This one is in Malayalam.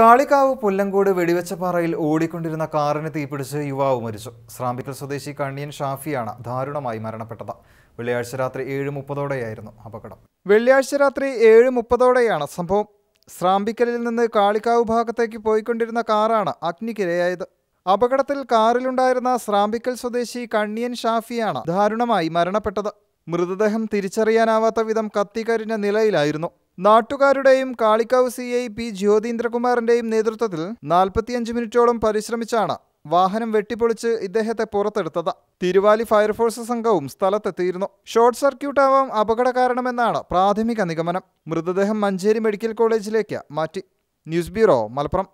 കാളികാവ് പുല്ലങ്കോട് വെടിവെച്ചപ്പാറയിൽ ഓടിക്കൊണ്ടിരുന്ന കാറിന് തീപിടിച്ച് യുവാവ് മരിച്ചു സ്രാമ്പിക്കൽ സ്വദേശി കണ്ണിയൻ ഷാഫിയാണ് ദാരുണമായി മരണപ്പെട്ടത് വെള്ളിയാഴ്ച രാത്രി ഏഴ് മുപ്പതോടെയായിരുന്നു അപകടം വെള്ളിയാഴ്ച രാത്രി ഏഴ് മുപ്പതോടെയാണ് സംഭവം സ്രാമ്പിക്കലിൽ നിന്ന് കാളികാവ് ഭാഗത്തേക്ക് പോയിക്കൊണ്ടിരുന്ന കാറാണ് അഗ്നിക്കിരയായത് അപകടത്തിൽ കാറിലുണ്ടായിരുന്ന സ്രാമ്പിക്കൽ സ്വദേശി കണ്ണിയൻ ഷാഫിയാണ് ദാരുണമായി മരണപ്പെട്ടത് മൃതദേഹം തിരിച്ചറിയാനാവാത്ത വിധം കത്തിക്കരിഞ്ഞ നിലയിലായിരുന്നു നാട്ടുകാരുടെയും കാളിക്കാവ് സി ഐ പി ജ്യോതീന്ദ്രകുമാറിന്റെയും നേതൃത്വത്തിൽ നാൽപ്പത്തിയഞ്ച് മിനിറ്റോളം പരിശ്രമിച്ചാണ് വാഹനം വെട്ടിപ്പൊളിച്ച് ഇദ്ദേഹത്തെ പുറത്തെടുത്തത് തിരുവാലി ഫയർഫോഴ്സ് സംഘവും സ്ഥലത്തെത്തിയിരുന്നു ഷോർട്ട് ആവാം അപകട കാരണമെന്നാണ് പ്രാഥമിക നിഗമനം മൃതദേഹം മഞ്ചേരി മെഡിക്കൽ കോളേജിലേക്ക് മാറ്റി ന്യൂസ് ബ്യൂറോ മലപ്പുറം